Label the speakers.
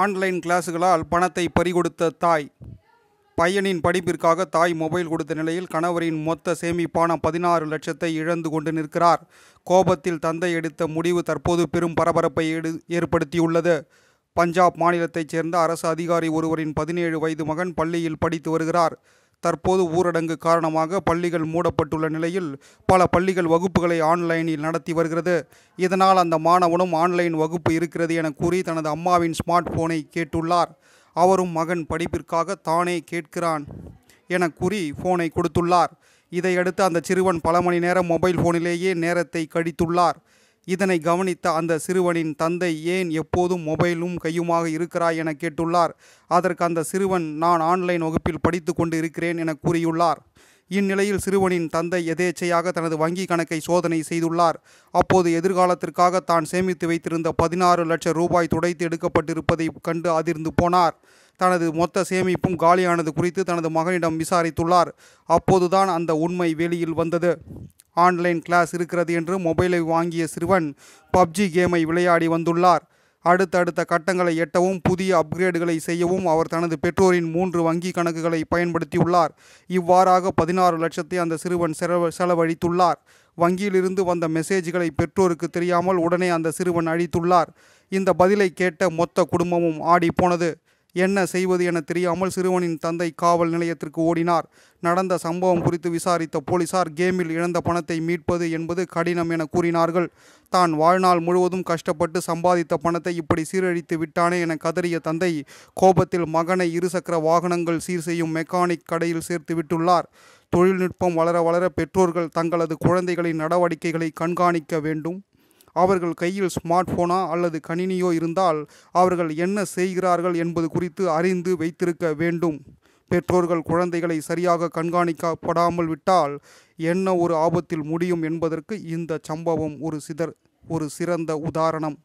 Speaker 1: online கிளாஸுகளால் பணத்தை பறிகொடுத்த தாய் பையனின் படிப்பிற்காக தாய் மொபைல் கொடுத்த நிலையில் கணவரின் மொத்த சேமிப்பான பதினாறு லட்சத்தை இழந்து கொண்டு நிற்கிறார் கோபத்தில் தந்தை எடுத்த முடிவு தற்போது பெரும் பரபரப்பை ஏற்படுத்தியுள்ளது பஞ்சாப் மாநிலத்தைச் சேர்ந்த அரசு அதிகாரி ஒருவரின் பதினேழு வயது மகன் பள்ளியில் படித்து வருகிறார் தற்போது ஊரடங்கு காரணமாக பள்ளிகள் மூடப்பட்டுள்ள நிலையில் பல பள்ளிகள் வகுப்புகளை ஆன்லைனில் நடத்தி வருகிறது இதனால் அந்த மாணவனும் ஆன்லைன் வகுப்பு இருக்கிறது என கூறி தனது அம்மாவின் ஸ்மார்ட் போனை கேட்டுள்ளார் அவரும் மகன் படிப்பிற்காக தானே கேட்கிறான் என கூறி ஃபோனை கொடுத்துள்ளார் இதையடுத்து அந்த சிறுவன் பல மணி நேரம் மொபைல் ஃபோனிலேயே நேரத்தை கழித்துள்ளார் இதனை கவனித்த அந்த சிறுவனின் தந்தை ஏன் எப்போதும் மொபைலும் கையுமாக இருக்கிறாய் என கேட்டுள்ளார் அதற்கு அந்த சிறுவன் நான் ஆன்லைன் வகுப்பில் படித்து கொண்டு இருக்கிறேன் என கூறியுள்ளார் இந்நிலையில் சிறுவனின் தந்தை எதேச்சையாக தனது வங்கி கணக்கை சோதனை செய்துள்ளார் அப்போது எதிர்காலத்திற்காக தான் சேமித்து வைத்திருந்த பதினாறு லட்சம் ரூபாய் துடைத்து எடுக்கப்பட்டிருப்பதை கண்டு அதிர்ந்து போனார் தனது மொத்த சேமிப்பும் காலியானது குறித்து தனது மகனிடம் விசாரித்துள்ளார் அப்போதுதான் அந்த உண்மை வெளியில் வந்தது ஆன்லைன் கிளாஸ் இருக்கிறது என்று மொபைலை வாங்கிய சிறுவன் பப்ஜி கேமை விளையாடி வந்துள்ளார் அடுத்தடுத்த கட்டங்களை எட்டவும் புதிய அப்கிரேடுகளை செய்யவும் அவர் தனது பெற்றோரின் மூன்று வங்கி கணக்குகளை பயன்படுத்தியுள்ளார் இவ்வாறாக பதினாறு லட்சத்தை அந்த சிறுவன் செலவ செலவழித்துள்ளார் வங்கியிலிருந்து வந்த மெசேஜ்களை பெற்றோருக்கு தெரியாமல் உடனே அந்த சிறுவன் அழித்துள்ளார் இந்த பதிலை கேட்ட மொத்த குடும்பமும் ஆடி போனது என்ன செய்வது என தெரியாமல் சிறுவனின் தந்தை காவல் நிலையத்திற்கு ஓடினார் நடந்த சம்பவம் குறித்து விசாரித்த போலீசார் கேமில் இழந்த பணத்தை மீட்பது என்பது கடினம் என கூறினார்கள் தான் வாழ்நாள் முழுவதும் கஷ்டப்பட்டு சம்பாதித்த பணத்தை இப்படி சீரழித்து விட்டானே என கதறிய தந்தை கோபத்தில் மகனை இருசக்கர வாகனங்கள் சீர் செய்யும் மெக்கானிக் கடையில் சேர்த்து விட்டுள்ளார் தொழில்நுட்பம் வளர வளர பெற்றோர்கள் தங்களது குழந்தைகளின் நடவடிக்கைகளை கண்காணிக்க வேண்டும் அவர்கள் கையில் ஸ்மார்ட் போனா அல்லது கணினியோ இருந்தால் அவர்கள் என்ன செய்கிறார்கள் என்பது குறித்து அறிந்து வைத்திருக்க வேண்டும் பெற்றோர்கள் குழந்தைகளை சரியாக கண்காணிக்கப்படாமல் விட்டால் என்ன ஒரு ஆபத்தில் முடியும் என்பதற்கு இந்த சம்பவம் ஒரு சிதர் ஒரு சிறந்த உதாரணம்